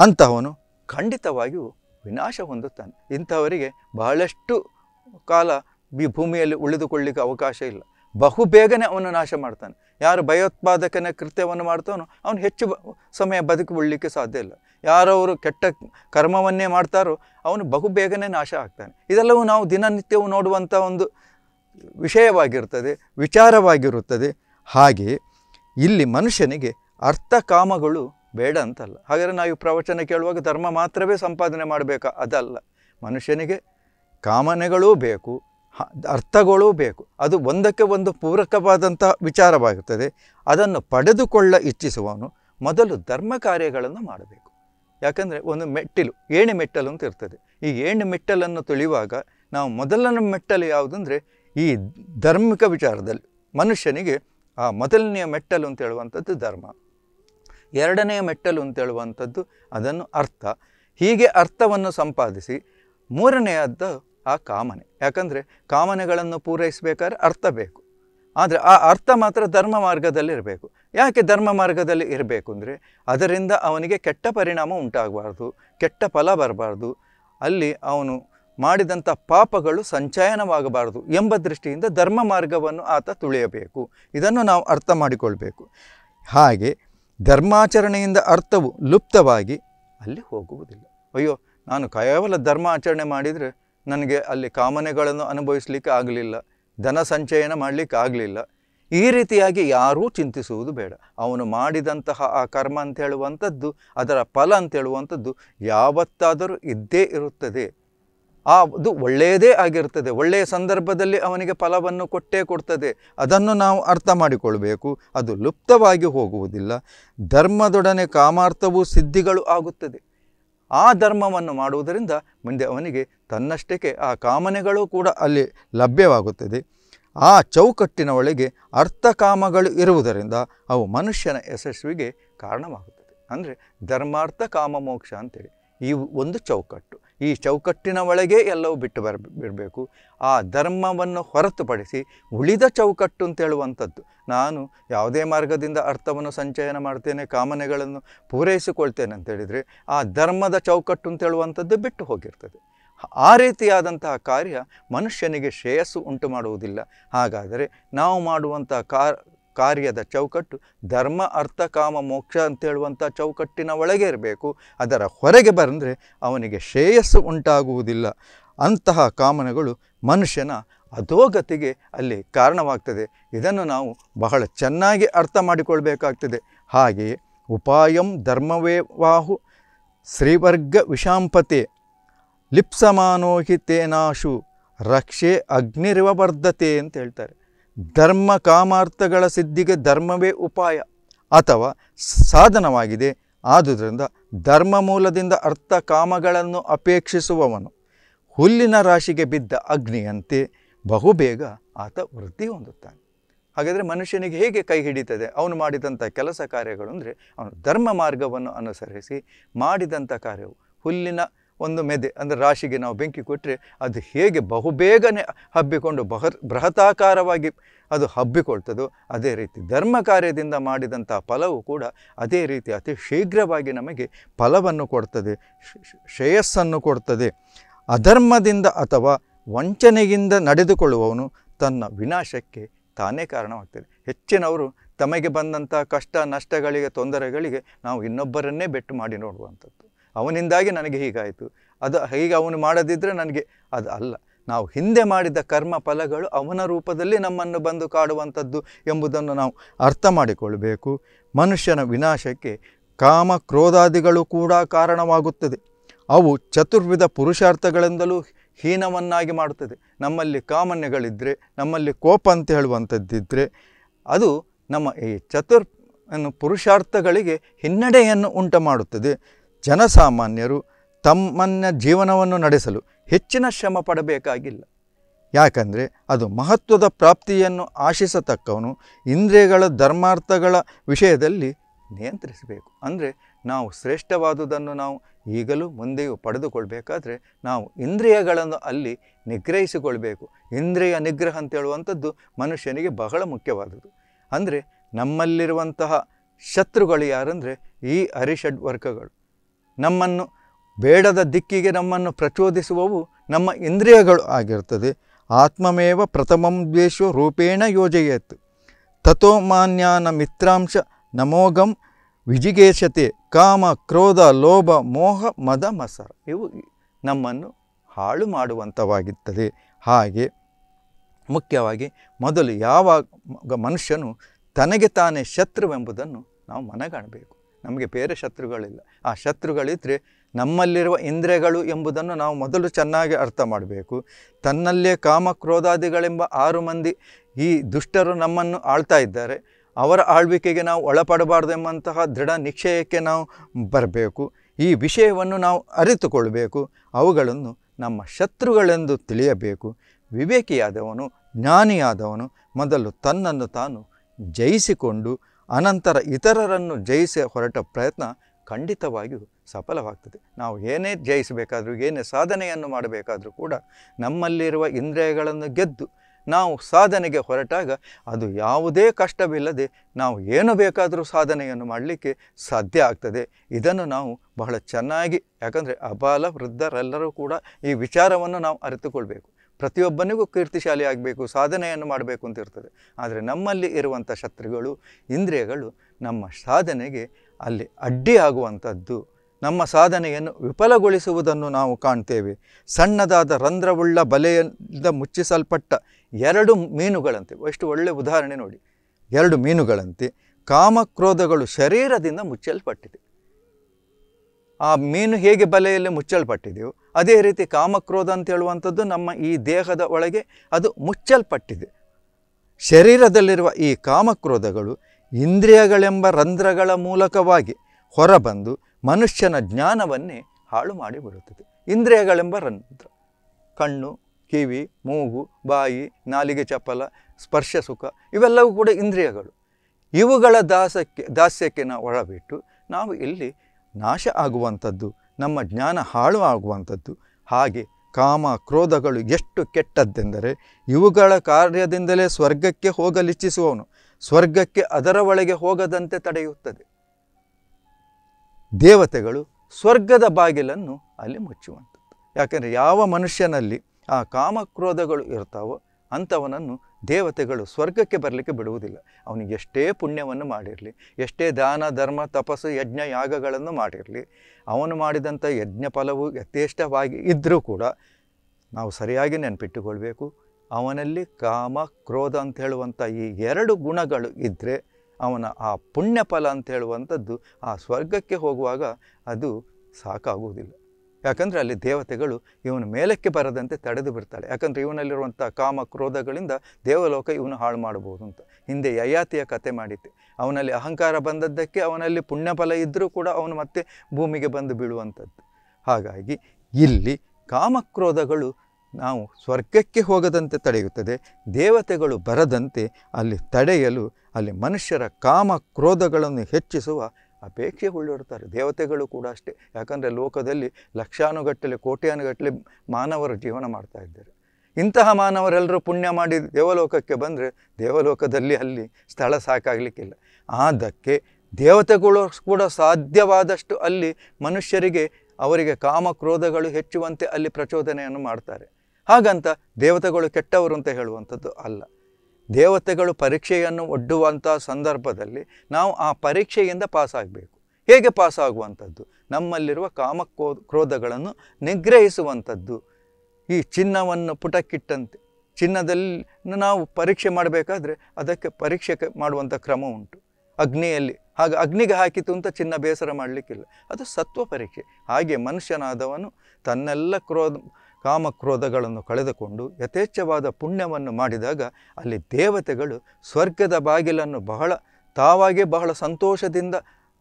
ಅಂತಹವನು ಖಂಡಿತವಾಗಿಯೂ ವಿನಾಶ ಹೊಂದುತ್ತಾನೆ ಇಂಥವರಿಗೆ ಬಹಳಷ್ಟು ಕಾಲ ಈ ಭೂಮಿಯಲ್ಲಿ ಉಳಿದುಕೊಳ್ಳಿಕ್ಕೆ ಅವಕಾಶ ಇಲ್ಲ ಬಹುಬೇಗನೆ ಅವನು ನಾಶ ಮಾಡ್ತಾನೆ ಯಾರು ಭಯೋತ್ಪಾದಕನ ಕೃತ್ಯವನ್ನು ಮಾಡ್ತಾನೋ ಅವನು ಹೆಚ್ಚು ಸಮಯ ಬದುಕು ಸಾಧ್ಯ ಇಲ್ಲ ಯಾರವರು ಕೆಟ್ಟ ಕರ್ಮವನ್ನೇ ಮಾಡ್ತಾರೋ ಅವನು ಬಹುಬೇಗನೆ ನಾಶ ಆಗ್ತಾನೆ ಇದೆಲ್ಲವೂ ನಾವು ದಿನನಿತ್ಯವೂ ನೋಡುವಂಥ ಒಂದು ವಿಷಯವಾಗಿರುತ್ತದೆ ವಿಚಾರವಾಗಿರುತ್ತದೆ ಹಾಗೆ ಇಲ್ಲಿ ಮನುಷ್ಯನಿಗೆ ಅರ್ಥ ಕಾಮಗಳು ಬೇಡ ಅಂತಲ್ಲ ಹಾಗಾದರೆ ನಾವು ಪ್ರವಚನ ಕೇಳುವಾಗ ಧರ್ಮ ಮಾತ್ರವೇ ಸಂಪಾದನೆ ಮಾಡಬೇಕಾ ಅದಲ್ಲ ಮನುಷ್ಯನಿಗೆ ಕಾಮನೆಗಳೂ ಬೇಕು ಅರ್ಥಗಳೂ ಬೇಕು ಅದು ಒಂದಕ್ಕೆ ಒಂದು ಪೂರಕವಾದಂಥ ವಿಚಾರವಾಗುತ್ತದೆ ಅದನ್ನು ಪಡೆದುಕೊಳ್ಳ ಇಚ್ಛಿಸುವವನು ಮೊದಲು ಧರ್ಮ ಕಾರ್ಯಗಳನ್ನು ಮಾಡಬೇಕು ಯಾಕಂದರೆ ಒಂದು ಮೆಟ್ಟಿಲು ಏಣಿ ಮೆಟ್ಟಲು ಅಂತ ಇರ್ತದೆ ಈ ಏಣಿ ಮೆಟ್ಟಲನ್ನು ತುಳಿಯುವಾಗ ನಾವು ಮೊದಲನೇ ಮೆಟ್ಟಲು ಯಾವುದಂದರೆ ಈ ಧಾರ್ಮಿಕ ವಿಚಾರದಲ್ಲಿ ಮನುಷ್ಯನಿಗೆ ಆ ಮೊದಲನೆಯ ಮೆಟ್ಟಲು ಅಂತ ಹೇಳುವಂಥದ್ದು ಧರ್ಮ ಎರಡನೆಯ ಮೆಟ್ಟಲು ಅಂತ ಹೇಳುವಂಥದ್ದು ಅದನ್ನು ಅರ್ಥ ಹೀಗೆ ಅರ್ಥವನ್ನು ಸಂಪಾದಿಸಿ ಮೂರನೆಯದ್ದು ಆ ಕಾಮನೆ ಯಾಕಂದರೆ ಕಾಮನೆಗಳನ್ನು ಪೂರೈಸಬೇಕಾದ್ರೆ ಅರ್ಥ ಬೇಕು ಆದರೆ ಆ ಅರ್ಥ ಮಾತ್ರ ಧರ್ಮ ಮಾರ್ಗದಲ್ಲಿರಬೇಕು ಯಾಕೆ ಧರ್ಮ ಮಾರ್ಗದಲ್ಲಿ ಇರಬೇಕು ಅಂದರೆ ಅದರಿಂದ ಅವನಿಗೆ ಕೆಟ್ಟ ಪರಿಣಾಮ ಉಂಟಾಗಬಾರ್ದು ಕೆಟ್ಟ ಫಲ ಬರಬಾರ್ದು ಅಲ್ಲಿ ಅವನು ಮಾಡಿದಂಥ ಪಾಪಗಳು ಸಂಚಯನವಾಗಬಾರದು ಎಂಬ ದೃಷ್ಟಿಯಿಂದ ಧರ್ಮ ಮಾರ್ಗವನ್ನು ಆತ ತುಳಿಯಬೇಕು ಇದನ್ನು ನಾವು ಅರ್ಥ ಮಾಡಿಕೊಳ್ಬೇಕು ಹಾಗೆ ಧರ್ಮಾಚರಣೆಯಿಂದ ಅರ್ಥವು ಲುಪ್ತವಾಗಿ ಅಲ್ಲಿ ಹೋಗುವುದಿಲ್ಲ ಅಯ್ಯೋ ನಾನು ಕೇವಲ ಆಚರಣೆ ಮಾಡಿದರೆ ನನಗೆ ಅಲ್ಲಿ ಕಾಮನೆಗಳನ್ನು ಅನುಭವಿಸಲಿಕ್ಕೆ ಆಗಲಿಲ್ಲ ಧನ ಸಂಚಯನ ಮಾಡಲಿಕ್ಕೆ ಆಗಲಿಲ್ಲ ಈ ರೀತಿಯಾಗಿ ಯಾರೂ ಚಿಂತಿಸುವುದು ಬೇಡ ಅವನು ಮಾಡಿದಂತಹ ಆ ಕರ್ಮ ಅಂತ ಹೇಳುವಂಥದ್ದು ಅದರ ಫಲ ಅಂತ ಹೇಳುವಂಥದ್ದು ಯಾವತ್ತಾದರೂ ಇದ್ದೇ ಇರುತ್ತದೆ ಆ ಅದು ಒಳ್ಳೆಯದೇ ಆಗಿರ್ತದೆ ಒಳ್ಳೆಯ ಸಂದರ್ಭದಲ್ಲಿ ಅವನಿಗೆ ಫಲವನ್ನು ಕೊಟ್ಟೇ ಕೊಡ್ತದೆ ಅದನ್ನು ನಾವು ಅರ್ಥ ಮಾಡಿಕೊಳ್ಬೇಕು ಅದು ಲುಪ್ತವಾಗಿ ಹೋಗುವುದಿಲ್ಲ ಧರ್ಮದೊಡನೆ ಕಾಮಾರ್ಥವೂ ಸಿದ್ಧಿಗಳು ಆಗುತ್ತದೆ ಆ ಧರ್ಮವನ್ನು ಮಾಡುವುದರಿಂದ ಮುಂದೆ ಅವನಿಗೆ ತನ್ನಷ್ಟಕ್ಕೆ ಆ ಕಾಮನೆಗಳು ಕೂಡ ಅಲ್ಲಿ ಲಭ್ಯವಾಗುತ್ತದೆ ಆ ಚೌಕಟ್ಟಿನ ಒಳಗೆ ಕಾಮಗಳು ಇರುವುದರಿಂದ ಅವು ಮನುಷ್ಯನ ಯಶಸ್ವಿಗೆ ಕಾರಣವಾಗುತ್ತದೆ ಅಂದರೆ ಧರ್ಮಾರ್ಥ ಕಾಮ ಮೋಕ್ಷ ಅಂತೇಳಿ ಈ ಒಂದು ಚೌಕಟ್ಟು ಈ ಚೌಕಟ್ಟಿನ ಒಳಗೆ ಎಲ್ಲವೂ ಬಿಟ್ಟು ಬರ್ ಬಿಡಬೇಕು ಆ ಧರ್ಮವನ್ನು ಹೊರತುಪಡಿಸಿ ಉಳಿದ ಚೌಕಟ್ಟು ಅಂತೇಳುವಂಥದ್ದು ನಾನು ಯಾವುದೇ ಮಾರ್ಗದಿಂದ ಅರ್ಥವನ್ನು ಸಂಚಯನ ಮಾಡ್ತೇನೆ ಕಾಮನೆಗಳನ್ನು ಪೂರೈಸಿಕೊಳ್ತೇನೆ ಅಂತೇಳಿದರೆ ಆ ಧರ್ಮದ ಚೌಕಟ್ಟು ಅಂತೇಳುವಂಥದ್ದು ಬಿಟ್ಟು ಹೋಗಿರ್ತದೆ ಆ ರೀತಿಯಾದಂತಹ ಕಾರ್ಯ ಮನುಷ್ಯನಿಗೆ ಶ್ರೇಯಸ್ಸು ಉಂಟು ಮಾಡುವುದಿಲ್ಲ ಹಾಗಾದರೆ ನಾವು ಮಾಡುವಂಥ ಕಾರ್ ಕಾರ್ಯದ ಚೌಕಟ್ಟು ಧರ್ಮ ಅರ್ಥ ಕಾಮ ಮೋಕ್ಷ ಅಂತ ಚೌಕಟ್ಟಿನ ಒಳಗೆ ಇರಬೇಕು ಅದರ ಹೊರಗೆ ಬಂದರೆ ಅವನಿಗೆ ಶ್ರೇಯಸ್ಸು ಉಂಟಾಗುವುದಿಲ್ಲ ಅಂತಹ ಕಾಮನೆಗಳು ಮನುಷ್ಯನ ಅಧೋಗತಿಗೆ ಅಲ್ಲಿ ಕಾರಣವಾಗ್ತದೆ ಇದನ್ನು ನಾವು ಬಹಳ ಚೆನ್ನಾಗಿ ಅರ್ಥ ಮಾಡಿಕೊಳ್ಬೇಕಾಗ್ತದೆ ಹಾಗೆಯೇ ಉಪಾಯಂ ಧರ್ಮವೇ ವಾಹು ಶ್ರೀವರ್ಗ ವಿಷಾಂಪತೆ ಲಿಪ್ಸಮಾನೋಹಿತೇನಾಶು ರಕ್ಷೆ ಅಗ್ನಿರಿವ ಬರ್ಧತೆ ಅಂತ ಹೇಳ್ತಾರೆ ಧರ್ಮ ಕಾಮಾರ್ಥಗಳ ಸಿದ್ಧಿಗೆ ಧರ್ಮವೇ ಉಪಾಯ ಅಥವಾ ಸಾಧನವಾಗಿದೆ ಆದುದರಿಂದ ಧರ್ಮ ಮೂಲದಿಂದ ಅರ್ಥ ಕಾಮಗಳನ್ನು ಅಪೇಕ್ಷಿಸುವವನು ಹುಲ್ಲಿನ ರಾಶಿಗೆ ಬಿದ್ದ ಅಗ್ನಿಯಂತೆ ಬಹುಬೇಗ ಆತ ವೃದ್ಧಿ ಹೊಂದುತ್ತಾನೆ ಹಾಗಾದರೆ ಮನುಷ್ಯನಿಗೆ ಹೇಗೆ ಕೈ ಹಿಡಿತದೆ ಅವನು ಮಾಡಿದಂಥ ಕೆಲಸ ಕಾರ್ಯಗಳು ಅಂದರೆ ಅವನು ಧರ್ಮ ಮಾರ್ಗವನ್ನು ಅನುಸರಿಸಿ ಮಾಡಿದಂಥ ಕಾರ್ಯವು ಹುಲ್ಲಿನ ಒಂದು ಮೆದೆ ಅಂದರೆ ರಾಶಿಗೆ ನಾವು ಬೆಂಕಿ ಕೊಟ್ಟರೆ ಅದು ಹೇಗೆ ಬಹುಬೇಗನೆ ಹಬ್ಬಿಕೊಂಡು ಬಹ ಬೃಹತಾಕಾರವಾಗಿ ಅದು ಹಬ್ಬಿಕೊಳ್ತದೋ ಅದೇ ರೀತಿ ಧರ್ಮ ಕಾರ್ಯದಿಂದ ಮಾಡಿದಂಥ ಫಲವು ಕೂಡ ಅದೇ ರೀತಿ ಅತಿ ಶೀಘ್ರವಾಗಿ ನಮಗೆ ಫಲವನ್ನು ಕೊಡ್ತದೆ ಶ್ರೇಯಸ್ಸನ್ನು ಕೊಡ್ತದೆ ಅಧರ್ಮದಿಂದ ಅಥವಾ ವಂಚನೆಯಿಂದ ನಡೆದುಕೊಳ್ಳುವವನು ತನ್ನ ವಿನಾಶಕ್ಕೆ ತಾನೇ ಕಾರಣವಾಗ್ತದೆ ಹೆಚ್ಚಿನವರು ತಮಗೆ ಬಂದಂಥ ಕಷ್ಟ ನಷ್ಟಗಳಿಗೆ ತೊಂದರೆಗಳಿಗೆ ನಾವು ಇನ್ನೊಬ್ಬರನ್ನೇ ಬೆಟ್ಟು ಮಾಡಿ ನೋಡುವಂಥದ್ದು ಅವನಿಂದಾಗಿ ನನಗೆ ಹೀಗಾಯಿತು ಅದು ಹೀಗೆ ಅವನು ಮಾಡದಿದ್ದರೆ ನನಗೆ ಅದು ಅಲ್ಲ ನಾವು ಹಿಂದೆ ಮಾಡಿದ ಕರ್ಮ ಫಲಗಳು ಅವನ ರೂಪದಲ್ಲಿ ನಮ್ಮನ್ನು ಬಂದು ಕಾಡುವಂಥದ್ದು ಎಂಬುದನ್ನು ನಾವು ಅರ್ಥ ಮಾಡಿಕೊಳ್ಳಬೇಕು ಮನುಷ್ಯನ ವಿನಾಶಕ್ಕೆ ಕಾಮ ಕ್ರೋಧಾದಿಗಳು ಕೂಡ ಕಾರಣವಾಗುತ್ತದೆ ಅವು ಚತುರ್ವಿಧ ಪುರುಷಾರ್ಥಗಳಿಂದಲೂ ಹೀನವನ್ನಾಗಿ ಮಾಡುತ್ತದೆ ನಮ್ಮಲ್ಲಿ ಕಾಮನ್ಯಗಳಿದ್ದರೆ ನಮ್ಮಲ್ಲಿ ಕೋಪ ಅಂತ ಹೇಳುವಂಥದ್ದಿದ್ದರೆ ಅದು ನಮ್ಮ ಈ ಚತುರ್ ಪುರುಷಾರ್ಥಗಳಿಗೆ ಹಿನ್ನಡೆಯನ್ನು ಉಂಟು ಮಾಡುತ್ತದೆ ಜನಸಾಮಾನ್ಯರು ತಮ್ಮನ್ನ ಜೀವನವನ್ನು ನಡೆಸಲು ಹೆಚ್ಚಿನ ಶ್ರಮ ಪಡಬೇಕಾಗಿಲ್ಲ ಯಾಕಂದರೆ ಅದು ಮಹತ್ವದ ಪ್ರಾಪ್ತಿಯನ್ನು ಆಶಿಸತಕ್ಕವನು ಇಂದ್ರಿಯಗಳ ಧರ್ಮಾರ್ಥಗಳ ವಿಷಯದಲ್ಲಿ ನಿಯಂತ್ರಿಸಬೇಕು ಅಂದರೆ ನಾವು ಶ್ರೇಷ್ಠವಾದುದನ್ನು ನಾವು ಈಗಲೂ ಮುಂದೆಯೂ ಪಡೆದುಕೊಳ್ಬೇಕಾದ್ರೆ ನಾವು ಇಂದ್ರಿಯಗಳನ್ನು ಅಲ್ಲಿ ನಿಗ್ರಹಿಸಿಕೊಳ್ಬೇಕು ಇಂದ್ರಿಯ ನಿಗ್ರಹ ಅಂತೇಳುವಂಥದ್ದು ಮನುಷ್ಯನಿಗೆ ಬಹಳ ಮುಖ್ಯವಾದದ್ದು ಅಂದರೆ ನಮ್ಮಲ್ಲಿರುವಂತಹ ಶತ್ರುಗಳು ಯಾರಂದರೆ ಈ ಅರಿಷಡ್ ವರ್ಗಗಳು ನಮ್ಮನ್ನು ಬೇಡದ ದಿಕ್ಕಿಗೆ ನಮ್ಮನ್ನು ಪ್ರಚೋದಿಸುವವು ನಮ್ಮ ಇಂದ್ರಿಯಗಳು ಆಗಿರುತ್ತದೆ ಆತ್ಮಮೇವ ಪ್ರಥಮಂ ದ್ವೇಷ ರೂಪೇಣ ಯೋಜಯೇತ್ ತಥೋ ಮಿತ್ರಾಂಶ ನಮೋಗಂ ವಿಜಿಗೇಶತೆ ಕಾಮ ಕ್ರೋಧ ಲೋಭ ಮೋಹ ಮದ ಮಸರ ಇವು ನಮ್ಮನ್ನು ಹಾಳು ಮಾಡುವಂಥವಾಗಿರ್ತದೆ ಹಾಗೆ ಮುಖ್ಯವಾಗಿ ಮೊದಲು ಯಾವ ಮನುಷ್ಯನು ತನಗೆ ತಾನೇ ಶತ್ರುವೆಂಬುದನ್ನು ನಾವು ಮನಗಾಣಬೇಕು ನಮಗೆ ಬೇರೆ ಶತ್ರುಗಳಿಲ್ಲ ಆ ಶತ್ರುಗಳಿದ್ದರೆ ನಮ್ಮಲ್ಲಿರುವ ಇಂದ್ರಿಯಗಳು ಎಂಬುದನ್ನು ನಾವು ಮೊದಲು ಚೆನ್ನಾಗಿ ಅರ್ಥ ಮಾಡಬೇಕು ತನ್ನಲ್ಲೇ ಕಾಮ ಕ್ರೋಧಾದಿಗಳೆಂಬ ಆರು ಮಂದಿ ಈ ದುಷ್ಟರು ನಮ್ಮನ್ನು ಆಳ್ತಾ ಇದ್ದಾರೆ ಅವರ ಆಳ್ವಿಕೆಗೆ ನಾವು ಒಳಪಡಬಾರ್ದೆಂಬಂತಹ ದೃಢ ನಿಶ್ಚಯಕ್ಕೆ ನಾವು ಬರಬೇಕು ಈ ವಿಷಯವನ್ನು ನಾವು ಅರಿತುಕೊಳ್ಬೇಕು ಅವುಗಳನ್ನು ನಮ್ಮ ಶತ್ರುಗಳೆಂದು ತಿಳಿಯಬೇಕು ವಿವೇಕಿಯಾದವನು ಜ್ಞಾನಿಯಾದವನು ಮೊದಲು ತನ್ನನ್ನು ತಾನು ಜಯಿಸಿಕೊಂಡು ಅನಂತರ ಇತರರನ್ನು ಜಯಿಸಿ ಹೊರಟ ಪ್ರಯತ್ನ ಖಂಡಿತವಾಗಿಯೂ ಸಫಲವಾಗ್ತದೆ ನಾವು ಏನೇ ಜಯಿಸಬೇಕಾದರೂ ಏನೇ ಸಾಧನೆಯನ್ನು ಮಾಡಬೇಕಾದರೂ ಕೂಡ ನಮ್ಮಲ್ಲಿರುವ ಇಂದ್ರಿಯಗಳನ್ನು ಗೆದ್ದು ನಾವು ಸಾಧನೆಗೆ ಹೊರಟಾಗ ಅದು ಯಾವುದೇ ಕಷ್ಟವಿಲ್ಲದೆ ನಾವು ಏನು ಬೇಕಾದರೂ ಸಾಧನೆಯನ್ನು ಮಾಡಲಿಕ್ಕೆ ಸಾಧ್ಯ ಆಗ್ತದೆ ಇದನ್ನು ನಾವು ಬಹಳ ಚೆನ್ನಾಗಿ ಯಾಕಂದರೆ ಅಬಾಲ ವೃದ್ಧರೆಲ್ಲರೂ ಕೂಡ ಈ ವಿಚಾರವನ್ನು ನಾವು ಅರಿತುಕೊಳ್ಬೇಕು ಪ್ರತಿಯೊಬ್ಬನಿಗೂ ಕೀರ್ತಿಶಾಲಿ ಆಗಬೇಕು ಸಾಧನೆಯನ್ನು ಮಾಡಬೇಕು ಅಂತ ಇರ್ತದೆ ಆದರೆ ನಮ್ಮಲ್ಲಿ ಇರುವಂಥ ಶತ್ರುಗಳು ಇಂದ್ರಿಯಗಳು ನಮ್ಮ ಸಾಧನೆಗೆ ಅಲ್ಲಿ ಅಡ್ಡಿಯಾಗುವಂಥದ್ದು ನಮ್ಮ ಸಾಧನೆಯನ್ನು ವಿಫಲಗೊಳಿಸುವುದನ್ನು ನಾವು ಕಾಣ್ತೇವೆ ಸಣ್ಣದಾದ ರಂಧ್ರವುಳ್ಳ ಬಲೆಯಿಂದ ಮುಚ್ಚಿಸಲ್ಪಟ್ಟ ಎರಡು ಮೀನುಗಳಂತೆ ಎಷ್ಟು ಒಳ್ಳೆಯ ಉದಾಹರಣೆ ನೋಡಿ ಎರಡು ಮೀನುಗಳಂತೆ ಕಾಮಕ್ರೋಧಗಳು ಶರೀರದಿಂದ ಮುಚ್ಚಲ್ಪಟ್ಟಿದೆ ಆ ಮೀನು ಹೇಗೆ ಬಲೆಯಲ್ಲಿ ಮುಚ್ಚಲ್ಪಟ್ಟಿದೆಯೋ ಅದೇ ರೀತಿ ಕಾಮಕ್ರೋಧ ಅಂತ ಹೇಳುವಂಥದ್ದು ನಮ್ಮ ಈ ದೇಹದ ಒಳಗೆ ಅದು ಮುಚ್ಚಲ್ಪಟ್ಟಿದೆ ಶರೀರದಲ್ಲಿರುವ ಈ ಕಾಮಕ್ರೋಧಗಳು ಇಂದ್ರಿಯಗಳೆಂಬ ರಂಧ್ರಗಳ ಮೂಲಕವಾಗಿ ಹೊರಬಂದು ಮನುಷ್ಯನ ಜ್ಞಾನವನ್ನೇ ಹಾಳು ಮಾಡಿಬಿಡುತ್ತದೆ ಇಂದ್ರಿಯಗಳೆಂಬ ರಂಧ್ರ ಕಣ್ಣು ಕಿವಿ ಮೂಗು ಬಾಯಿ ನಾಲಿಗೆ ಚಪ್ಪಲ ಸ್ಪರ್ಶ ಸುಖ ಇವೆಲ್ಲವೂ ಕೂಡ ಇಂದ್ರಿಯಗಳು ಇವುಗಳ ದಾಸಕ್ಕೆ ದಾಸ್ಯಕ್ಕೆ ನಾವು ಒಳಬಿಟ್ಟು ನಾವು ಇಲ್ಲಿ ನಾಶ ಆಗುವಂಥದ್ದು ನಮ್ಮ ಜ್ಞಾನ ಹಾಳು ಆಗುವಂಥದ್ದು ಹಾಗೆ ಕಾಮ ಕ್ರೋಧಗಳು ಎಷ್ಟು ಕೆಟ್ಟದ್ದೆಂದರೆ ಇವುಗಳ ಕಾರ್ಯದಿಂದಲೇ ಸ್ವರ್ಗಕ್ಕೆ ಹೋಗಲಿಚ್ಛಿಸುವವನು ಸ್ವರ್ಗಕ್ಕೆ ಅದರ ಒಳಗೆ ಹೋಗದಂತೆ ತಡೆಯುತ್ತದೆ ದೇವತೆಗಳು ಸ್ವರ್ಗದ ಬಾಗಿಲನ್ನು ಅಲ್ಲಿ ಮುಚ್ಚುವಂಥದ್ದು ಯಾಕೆಂದರೆ ಯಾವ ಮನುಷ್ಯನಲ್ಲಿ ಆ ಕಾಮಕ್ರೋಧಗಳು ಇರ್ತಾವೋ ಅಂಥವನನ್ನು ದೇವತೆಗಳು ಸ್ವರ್ಗಕ್ಕೆ ಬರಲಿಕ್ಕೆ ಬಿಡುವುದಿಲ್ಲ ಅವನಿಗೆ ಎಷ್ಟೇ ಪುಣ್ಯವನ್ನು ಮಾಡಿರಲಿ ಎಷ್ಟೇ ದಾನ ಧರ್ಮ ತಪಸ್ಸು ಯಜ್ಞ ಯಾಗಗಳನ್ನು ಮಾಡಿರಲಿ ಅವನು ಮಾಡಿದಂಥ ಯಜ್ಞ ಫಲವು ಯಥೇಷ್ಟವಾಗಿ ಇದ್ದರೂ ಕೂಡ ನಾವು ಸರಿಯಾಗಿ ನೆನಪಿಟ್ಟುಕೊಳ್ಬೇಕು ಅವನಲ್ಲಿ ಕಾಮ ಕ್ರೋಧ ಅಂತ ಹೇಳುವಂಥ ಈ ಎರಡು ಗುಣಗಳು ಇದ್ದರೆ ಅವನ ಆ ಪುಣ್ಯ ಫಲ ಅಂತ ಹೇಳುವಂಥದ್ದು ಆ ಸ್ವರ್ಗಕ್ಕೆ ಹೋಗುವಾಗ ಅದು ಸಾಕಾಗುವುದಿಲ್ಲ ಯಾಕಂದರೆ ಅಲ್ಲಿ ದೇವತೆಗಳು ಇವನು ಮೇಲಕ್ಕೆ ಬರದಂತೆ ತಡೆದು ಬಿಡ್ತಾಳೆ ಯಾಕಂದರೆ ಇವನಲ್ಲಿರುವಂಥ ಕಾಮ ಕ್ರೋಧಗಳಿಂದ ದೇವಲೋಕ ಇವನು ಹಾಳು ಮಾಡಬಹುದು ಅಂತ ಹಿಂದೆ ಯಯಾತಿಯ ಕತೆ ಮಾಡಿತ್ತು ಅವನಲ್ಲಿ ಅಹಂಕಾರ ಬಂದದ್ದಕ್ಕೆ ಅವನಲ್ಲಿ ಪುಣ್ಯಫಲ ಇದ್ದರೂ ಕೂಡ ಅವನು ಮತ್ತೆ ಭೂಮಿಗೆ ಬಂದು ಬೀಳುವಂಥದ್ದು ಹಾಗಾಗಿ ಇಲ್ಲಿ ಕಾಮಕ್ರೋಧಗಳು ನಾವು ಸ್ವರ್ಗಕ್ಕೆ ಹೋಗದಂತೆ ತಡೆಯುತ್ತದೆ ದೇವತೆಗಳು ಬರದಂತೆ ಅಲ್ಲಿ ತಡೆಯಲು ಅಲ್ಲಿ ಮನುಷ್ಯರ ಕಾಮ ಕ್ರೋಧಗಳನ್ನು ಹೆಚ್ಚಿಸುವ ಅಪೇಕ್ಷೆ ಉಳ್ಳಿಡ್ತಾರೆ ದೇವತೆಗಳು ಕೂಡ ಅಷ್ಟೇ ಯಾಕಂದರೆ ಲೋಕದಲ್ಲಿ ಲಕ್ಷಾನುಗಟ್ಟಲೆ ಕೋಟ್ಯಾನುಗಟ್ಟಲೆ ಮಾನವರು ಜೀವನ ಮಾಡ್ತಾ ಇದ್ದಾರೆ ಇಂತಹ ಮಾನವರೆಲ್ಲರೂ ಪುಣ್ಯ ಮಾಡಿ ದೇವಲೋಕಕ್ಕೆ ಬಂದರೆ ದೇವಲೋಕದಲ್ಲಿ ಅಲ್ಲಿ ಸ್ಥಳ ಸಾಕಾಗಲಿಕ್ಕಿಲ್ಲ ಅದಕ್ಕೆ ದೇವತೆಗಳು ಕೂಡ ಸಾಧ್ಯವಾದಷ್ಟು ಅಲ್ಲಿ ಮನುಷ್ಯರಿಗೆ ಅವರಿಗೆ ಕಾಮ ಕ್ರೋಧಗಳು ಹೆಚ್ಚುವಂತೆ ಅಲ್ಲಿ ಪ್ರಚೋದನೆಯನ್ನು ಮಾಡ್ತಾರೆ ಹಾಗಂತ ದೇವತೆಗಳು ಕೆಟ್ಟವರು ಅಂತ ಹೇಳುವಂಥದ್ದು ಅಲ್ಲ ದೇವತೆಗಳು ಪರೀಕ್ಷೆಯನ್ನು ಒಡ್ಡುವಂಥ ಸಂದರ್ಭದಲ್ಲಿ ನಾವು ಆ ಪರೀಕ್ಷೆಯಿಂದ ಪಾಸಾಗಬೇಕು ಹೇಗೆ ಪಾಸಾಗುವಂಥದ್ದು ನಮ್ಮಲ್ಲಿರುವ ಕಾಮ ಕ್ರೋಧಗಳನ್ನು ನಿಗ್ರಹಿಸುವಂಥದ್ದು ಈ ಚಿನ್ನವನ್ನು ಪುಟಕ್ಕಿಟ್ಟಂತೆ ಚಿನ್ನದಲ್ಲಿ ನಾವು ಪರೀಕ್ಷೆ ಮಾಡಬೇಕಾದ್ರೆ ಅದಕ್ಕೆ ಪರೀಕ್ಷೆ ಮಾಡುವಂಥ ಕ್ರಮ ಉಂಟು ಅಗ್ನಿಯಲ್ಲಿ ಹಾಗೆ ಅಗ್ನಿಗೆ ಹಾಕಿತು ಅಂತ ಚಿನ್ನ ಬೇಸರ ಮಾಡಲಿಕ್ಕಿಲ್ಲ ಅದು ಸತ್ವ ಪರೀಕ್ಷೆ ಹಾಗೆ ಮನುಷ್ಯನಾದವನು ತನ್ನೆಲ್ಲ ಕ್ರೋಧ ಕಾಮಕ್ರೋಧಗಳನ್ನು ಕಳೆದುಕೊಂಡು ಯಥೇಚ್ಛವಾದ ಪುಣ್ಯವನ್ನು ಮಾಡಿದಾಗ ಅಲ್ಲಿ ದೇವತೆಗಳು ಸ್ವರ್ಗದ ಬಾಗಿಲನ್ನು ಬಹಳ ತಾವಾಗೇ ಬಹಳ ಸಂತೋಷದಿಂದ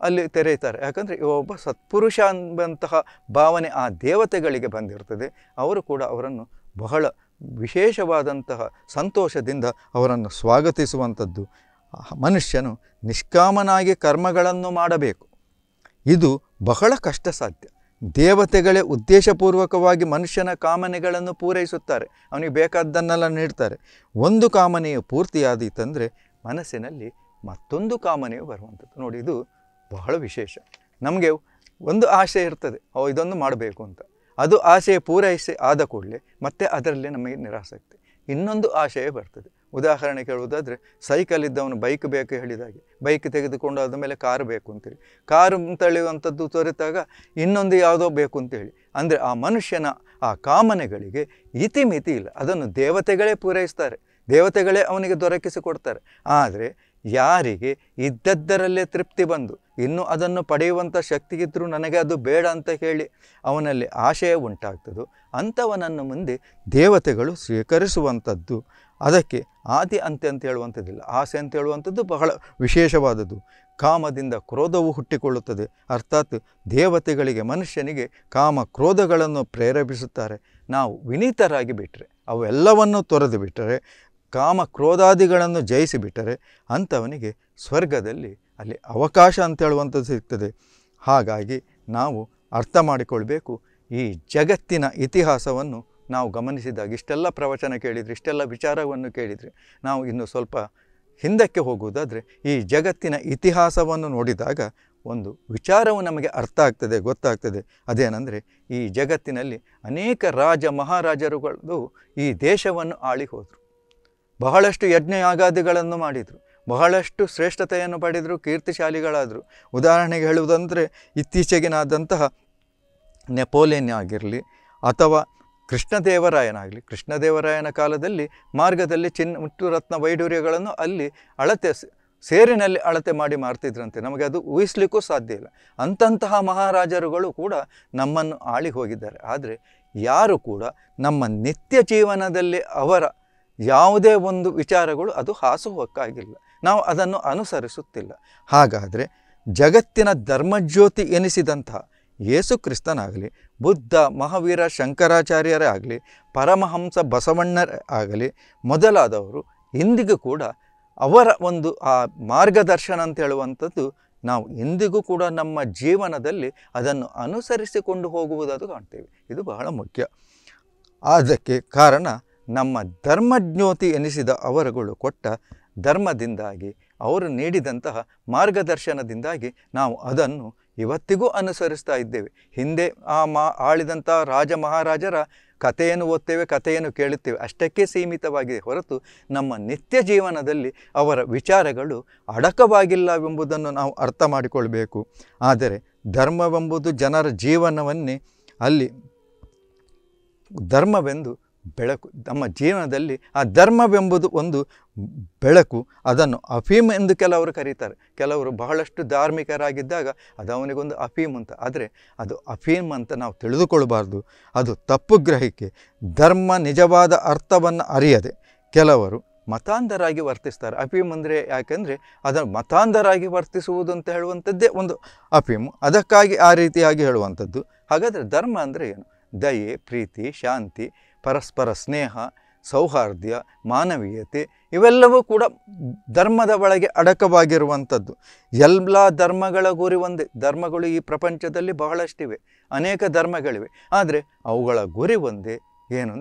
ಅಲ್ಲಿ ತೆರೆಯುತ್ತಾರೆ ಯಾಕಂದರೆ ಒಬ್ಬ ಸತ್ಪುರುಷ ಎಂಬಂತಹ ಭಾವನೆ ಆ ದೇವತೆಗಳಿಗೆ ಬಂದಿರ್ತದೆ ಅವರು ಕೂಡ ಅವರನ್ನು ಬಹಳ ವಿಶೇಷವಾದಂತಹ ಸಂತೋಷದಿಂದ ಅವರನ್ನು ಸ್ವಾಗತಿಸುವಂಥದ್ದು ಮನುಷ್ಯನು ನಿಷ್ಕಾಮನಾಗಿ ಕರ್ಮಗಳನ್ನು ಮಾಡಬೇಕು ಇದು ಬಹಳ ಕಷ್ಟ ಸಾಧ್ಯ ದೇವತೆಗಳೇ ಉದ್ದೇಶಪೂರ್ವಕವಾಗಿ ಮನುಷ್ಯನ ಕಾಮನೆಗಳನ್ನು ಪೂರೈಸುತ್ತಾರೆ ಅವನಿಗೆ ಬೇಕಾದ್ದನ್ನೆಲ್ಲ ನೀಡ್ತಾರೆ ಒಂದು ಕಾಮನೆಯು ಪೂರ್ತಿಯಾದೀತಂದರೆ ಮನಸ್ಸಿನಲ್ಲಿ ಮತ್ತೊಂದು ಕಾಮನೆಯು ಬರುವಂಥದ್ದು ನೋಡಿ ಇದು ಬಹಳ ವಿಶೇಷ ನಮಗೆ ಒಂದು ಆಸೆ ಇರ್ತದೆ ಓ ಇದೊಂದು ಮಾಡಬೇಕು ಅಂತ ಅದು ಆಸೆ ಪೂರೈಸಿ ಆದ ಕೂಡಲೇ ಮತ್ತೆ ಅದರಲ್ಲಿ ನಮಗೆ ನಿರಾಸಕ್ತಿ ಇನ್ನೊಂದು ಆಶೆಯೇ ಬರ್ತದೆ ಉದಾಹರಣೆ ಕೇಳುವುದಾದರೆ ಸೈಕಲ್ ಇದ್ದವನು ಬೈಕ್ ಬೇಕು ಹೇಳಿದಾಗೆ ಬೈಕ್ ತೆಗೆದುಕೊಂಡು ಆದ ಮೇಲೆ ಕಾರು ಬೇಕು ಅಂತೇಳಿ ಕಾರು ತಳೆಯುವಂಥದ್ದು ತೊರೆತಾಗ ಇನ್ನೊಂದು ಯಾವುದೋ ಬೇಕು ಅಂತೇಳಿ ಅಂದರೆ ಆ ಮನುಷ್ಯನ ಆ ಕಾಮನೆಗಳಿಗೆ ಇತಿಮಿತಿ ಇಲ್ಲ ಅದನ್ನು ದೇವತೆಗಳೇ ಪೂರೈಸ್ತಾರೆ ದೇವತೆಗಳೇ ಅವನಿಗೆ ದೊರಕಿಸಿಕೊಡ್ತಾರೆ ಆದರೆ ಯಾರಿಗೆ ಇದ್ದದ್ದರಲ್ಲೇ ತೃಪ್ತಿ ಬಂದು ಇನ್ನು ಅದನ್ನು ಪಡೆಯುವಂಥ ಶಕ್ತಿಗಿದ್ದರೂ ನನಗೆ ಅದು ಬೇಡ ಅಂತ ಹೇಳಿ ಅವನಲ್ಲಿ ಆಶಯ ಉಂಟಾಗ್ತದೋ ಅಂಥವನನ್ನು ಮುಂದೆ ದೇವತೆಗಳು ಸ್ವೀಕರಿಸುವಂಥದ್ದು ಅದಕ್ಕೆ ಆದಿ ಅಂತ್ಯ ಅಂತ ಹೇಳುವಂಥದ್ದಿಲ್ಲ ಆಸೆ ಅಂತ ಹೇಳುವಂಥದ್ದು ಬಹಳ ವಿಶೇಷವಾದದ್ದು ಕಾಮದಿಂದ ಕ್ರೋಧವು ಹುಟ್ಟಿಕೊಳ್ಳುತ್ತದೆ ಅರ್ಥಾತ್ ದೇವತೆಗಳಿಗೆ ಮನುಷ್ಯನಿಗೆ ಕಾಮ ಕ್ರೋಧಗಳನ್ನು ಪ್ರೇರೇಪಿಸುತ್ತಾರೆ ನಾವು ವಿನೀತರಾಗಿ ಬಿಟ್ಟರೆ ಅವೆಲ್ಲವನ್ನು ತೊರೆದು ಬಿಟ್ಟರೆ ಕಾಮ ಕ್ರೋಧಾದಿಗಳನ್ನು ಜಯಿಸಿಬಿಟ್ಟರೆ ಅಂಥವನಿಗೆ ಸ್ವರ್ಗದಲ್ಲಿ ಅಲ್ಲಿ ಅವಕಾಶ ಅಂತ ಹೇಳುವಂಥದ್ದು ಸಿಗ್ತದೆ ಹಾಗಾಗಿ ನಾವು ಅರ್ಥ ಮಾಡಿಕೊಳ್ಬೇಕು ಈ ಜಗತ್ತಿನ ಇತಿಹಾಸವನ್ನು ನಾವು ಗಮನಿಸಿದಾಗ ಇಷ್ಟೆಲ್ಲ ಪ್ರವಚನ ಕೇಳಿದರೆ ಇಷ್ಟೆಲ್ಲ ವಿಚಾರವನ್ನು ಕೇಳಿದರೆ ನಾವು ಇನ್ನು ಸ್ವಲ್ಪ ಹಿಂದಕ್ಕೆ ಹೋಗುವುದಾದರೆ ಈ ಜಗತ್ತಿನ ಇತಿಹಾಸವನ್ನು ನೋಡಿದಾಗ ಒಂದು ವಿಚಾರವು ನಮಗೆ ಅರ್ಥ ಆಗ್ತದೆ ಗೊತ್ತಾಗ್ತದೆ ಅದೇನೆಂದರೆ ಈ ಜಗತ್ತಿನಲ್ಲಿ ಅನೇಕ ರಾಜ ಮಹಾರಾಜರುಗಳು ಈ ದೇಶವನ್ನು ಆಳಿ ಹೋದರು ಬಹಳಷ್ಟು ಯಜ್ಞ ಯಾಗಾದಿಗಳನ್ನು ಮಾಡಿದರು ಬಹಳಷ್ಟು ಶ್ರೇಷ್ಠತೆಯನ್ನು ಪಡೆದರು ಕೀರ್ತಿಶಾಲಿಗಳಾದರು ಉದಾಹರಣೆಗೆ ಹೇಳುವುದಂದರೆ ಇತ್ತೀಚೆಗಿನಾದಂತಹ ನೆಪೋಲಿಯನ್ ಆಗಿರಲಿ ಅಥವಾ ಕೃಷ್ಣದೇವರಾಯನಾಗಲಿ ಕೃಷ್ಣದೇವರಾಯನ ಕಾಲದಲ್ಲಿ ಮಾರ್ಗದಲ್ಲಿ ಚಿನ್ನ ಮುಟ್ಟು ರತ್ನ ವೈಡೂರ್ಯಗಳನ್ನು ಅಲ್ಲಿ ಅಳತೆ ಸೇರಿನಲ್ಲಿ ಅಳತೆ ಮಾಡಿ ಮಾರ್ತಿದ್ರಂತೆ ನಮಗೆ ಅದು ಊಹಿಸ್ಲಿಕ್ಕೂ ಸಾಧ್ಯ ಇಲ್ಲ ಅಂತಹ ಮಹಾರಾಜರುಗಳು ಕೂಡ ನಮ್ಮನ್ನು ಆಳಿ ಹೋಗಿದ್ದಾರೆ ಆದರೆ ಯಾರು ಕೂಡ ನಮ್ಮ ನಿತ್ಯ ಜೀವನದಲ್ಲಿ ಅವರ ಯಾವುದೇ ಒಂದು ವಿಚಾರಗಳು ಅದು ಹಾಸುಹೊಕ್ಕಾಗಿಲ್ಲ ನಾವು ಅದನ್ನು ಅನುಸರಿಸುತ್ತಿಲ್ಲ ಹಾಗಾದರೆ ಜಗತ್ತಿನ ಧರ್ಮಜ್ಯೋತಿ ಎನಿಸಿದಂಥ ಯೇಸು ಕ್ರಿಸ್ತನಾಗಲಿ ಬುದ್ಧ ಮಹಾವೀರ ಶಂಕರಾಚಾರ್ಯರೇ ಆಗಲಿ ಪರಮಹಂಸ ಬಸವಣ್ಣರೇ ಆಗಲಿ ಮೊದಲಾದವರು ಇಂದಿಗೂ ಕೂಡ ಅವರ ಒಂದು ಆ ಮಾರ್ಗದರ್ಶನ ಅಂತ ಹೇಳುವಂಥದ್ದು ನಾವು ಇಂದಿಗೂ ಕೂಡ ನಮ್ಮ ಜೀವನದಲ್ಲಿ ಅದನ್ನು ಅನುಸರಿಸಿಕೊಂಡು ಹೋಗುವುದಾದ ಕಾಣ್ತೇವೆ ಇದು ಬಹಳ ಮುಖ್ಯ ಅದಕ್ಕೆ ಕಾರಣ ನಮ್ಮ ಧರ್ಮಜ್ಞೋತಿ ಎನಿಸಿದ ಅವರುಗಳು ಕೊಟ್ಟ ಧರ್ಮದಿಂದಾಗಿ ಅವರು ನೀಡಿದಂತಹ ಮಾರ್ಗದರ್ಶನದಿಂದಾಗಿ ನಾವು ಅದನ್ನು ಇವತ್ತಿಗೂ ಅನುಸರಿಸ್ತಾ ಇದ್ದೇವೆ ಹಿಂದೆ ಆ ಮಾ ಆಳಿದಂಥ ರಾಜ ಮಹಾರಾಜರ ಕಥೆಯನ್ನು ಓದ್ತೇವೆ ಕಥೆಯನ್ನು ಕೇಳುತ್ತೇವೆ ಅಷ್ಟಕ್ಕೆ ಸೀಮಿತವಾಗಿದೆ ಹೊರತು ನಮ್ಮ ನಿತ್ಯ ಜೀವನದಲ್ಲಿ ಅವರ ವಿಚಾರಗಳು ಅಡಕವಾಗಿಲ್ಲವೆಂಬುದನ್ನು ನಾವು ಅರ್ಥ ಮಾಡಿಕೊಳ್ಬೇಕು ಆದರೆ ಧರ್ಮವೆಂಬುದು ಜನರ ಜೀವನವನ್ನೇ ಅಲ್ಲಿ ಧರ್ಮವೆಂದು ಬೆಳಕು ನಮ್ಮ ಜೀವನದಲ್ಲಿ ಆ ಧರ್ಮವೆಂಬುದು ಒಂದು ಬೆಳಕು ಅದನ್ನು ಅಫೀಮ್ ಎಂದು ಕೆಲವರು ಕರೀತಾರೆ ಕೆಲವರು ಬಹಳಷ್ಟು ಧಾರ್ಮಿಕರಾಗಿದ್ದಾಗ ಅದು ಅವನಿಗೊಂದು ಅಫೀಮ್ ಅಂತ ಆದರೆ ಅದು ಅಫೀಮ್ ಅಂತ ನಾವು ತಿಳಿದುಕೊಳ್ಳಬಾರ್ದು ಅದು ತಪ್ಪು ಗ್ರಹಿಕೆ ಧರ್ಮ ನಿಜವಾದ ಅರ್ಥವನ್ನು ಅರಿಯದೆ ಕೆಲವರು ಮತಾಂಧರಾಗಿ ವರ್ತಿಸ್ತಾರೆ ಅಫೀಮ್ ಅಂದರೆ ಯಾಕೆಂದರೆ ಅದನ್ನು ಮತಾಂಧರಾಗಿ ವರ್ತಿಸುವುದು ಅಂತ ಹೇಳುವಂಥದ್ದೇ ಒಂದು ಅಫೀಮು ಅದಕ್ಕಾಗಿ ಆ ರೀತಿಯಾಗಿ ಹೇಳುವಂಥದ್ದು ಹಾಗಾದರೆ ಧರ್ಮ ಅಂದರೆ ಏನು ದಯೆ ಪ್ರೀತಿ ಶಾಂತಿ ಪರಸ್ಪರ ಸ್ನೇಹ ಸೌಹಾರ್ದ ಮಾನವೀಯತೆ ಇವೆಲ್ಲವೂ ಕೂಡ ಧರ್ಮದ ಒಳಗೆ ಅಡಕವಾಗಿರುವಂಥದ್ದು ಎಲ್ಲ ಧರ್ಮಗಳ ಗುರಿ ಒಂದೇ ಧರ್ಮಗಳು ಈ ಪ್ರಪಂಚದಲ್ಲಿ ಬಹಳಷ್ಟಿವೆ ಅನೇಕ ಧರ್ಮಗಳಿವೆ ಆದರೆ ಅವುಗಳ ಗುರಿ ಒಂದೇ ಏನು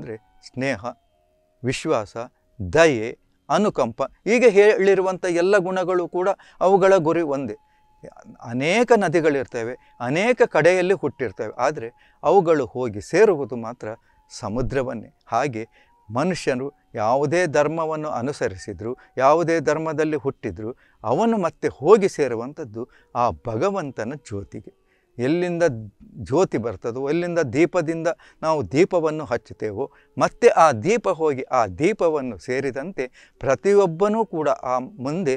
ಸ್ನೇಹ ವಿಶ್ವಾಸ ದಯೆ ಅನುಕಂಪ ಹೀಗೆ ಹೇಳಿರುವಂಥ ಎಲ್ಲ ಗುಣಗಳು ಕೂಡ ಅವುಗಳ ಗುರಿ ಒಂದೇ ಅನೇಕ ನದಿಗಳಿರ್ತವೆ ಅನೇಕ ಕಡೆಯಲ್ಲಿ ಹುಟ್ಟಿರ್ತವೆ ಆದರೆ ಅವುಗಳು ಹೋಗಿ ಸೇರುವುದು ಮಾತ್ರ ಸಮುದ್ರವನ್ನೇ ಹಾಗೆ ಮನುಷ್ಯನು ಯಾವುದೇ ಧರ್ಮವನ್ನು ಅನುಸರಿಸಿದ್ರು ಯಾವುದೇ ಧರ್ಮದಲ್ಲಿ ಹುಟ್ಟಿದ್ರು ಅವನು ಮತ್ತೆ ಹೋಗಿ ಸೇರುವಂಥದ್ದು ಆ ಭಗವಂತನ ಜ್ಯೋತಿಗೆ ಎಲ್ಲಿಂದ ಜ್ಯೋತಿ ಬರ್ತದೋ ಎಲ್ಲಿಂದ ದೀಪದಿಂದ ನಾವು ದೀಪವನ್ನು ಹಚ್ಚುತ್ತೇವೋ ಮತ್ತೆ ಆ ದೀಪ ಹೋಗಿ ಆ ದೀಪವನ್ನು ಸೇರಿದಂತೆ ಪ್ರತಿಯೊಬ್ಬನೂ ಕೂಡ ಆ ಮುಂದೆ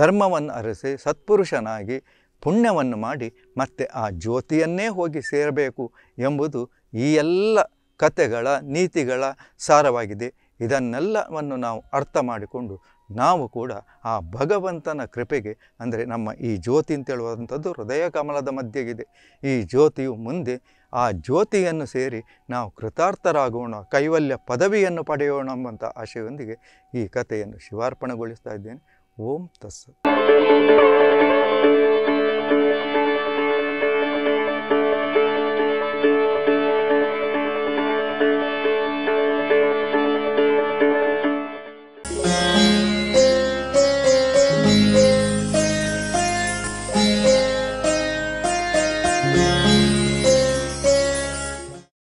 ಧರ್ಮವನ್ನು ಅರಸಿ ಸತ್ಪುರುಷನಾಗಿ ಪುಣ್ಯವನ್ನು ಮಾಡಿ ಮತ್ತೆ ಆ ಜ್ಯೋತಿಯನ್ನೇ ಹೋಗಿ ಸೇರಬೇಕು ಎಂಬುದು ಈ ಎಲ್ಲ ಕತೆಗಳ ನೀತಿಗಳ ಸಾರವಾಗಿದೆ ಇದನ್ನೆಲ್ಲವನ್ನು ನಾವು ಅರ್ಥ ಮಾಡಿಕೊಂಡು ನಾವು ಕೂಡ ಆ ಭಗವಂತನ ಕೃಪೆಗೆ ಅಂದರೆ ನಮ್ಮ ಈ ಜ್ಯೋತಿ ಅಂತೇಳುವಂಥದ್ದು ಹೃದಯ ಕಮಲದ ಮಧ್ಯೆಗಿದೆ ಈ ಜ್ಯೋತಿಯು ಮುಂದೆ ಆ ಜ್ಯೋತಿಯನ್ನು ಸೇರಿ ನಾವು ಕೃತಾರ್ಥರಾಗೋಣ ಕೈವಲ್ಯ ಪದವಿಯನ್ನು ಪಡೆಯೋಣ ಎಂಬಂಥ ಆಶೆಯೊಂದಿಗೆ ಈ ಕಥೆಯನ್ನು ಶಿವಾರ್ಪಣೆಗೊಳಿಸ್ತಾ ಇದ್ದೇನೆ ಓಂ ತಸ್ಸ